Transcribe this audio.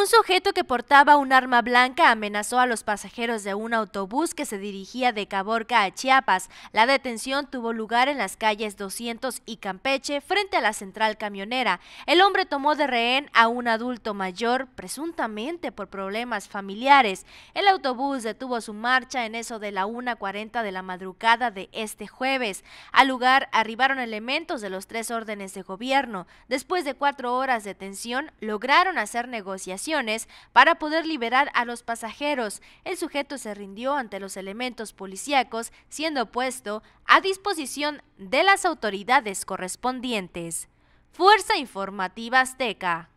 Un sujeto que portaba un arma blanca amenazó a los pasajeros de un autobús que se dirigía de Caborca a Chiapas. La detención tuvo lugar en las calles 200 y Campeche, frente a la central camionera. El hombre tomó de rehén a un adulto mayor, presuntamente por problemas familiares. El autobús detuvo su marcha en eso de la 1.40 de la madrugada de este jueves. Al lugar arribaron elementos de los tres órdenes de gobierno. Después de cuatro horas de tensión, lograron hacer negociaciones para poder liberar a los pasajeros. El sujeto se rindió ante los elementos policíacos, siendo puesto a disposición de las autoridades correspondientes. Fuerza Informativa Azteca.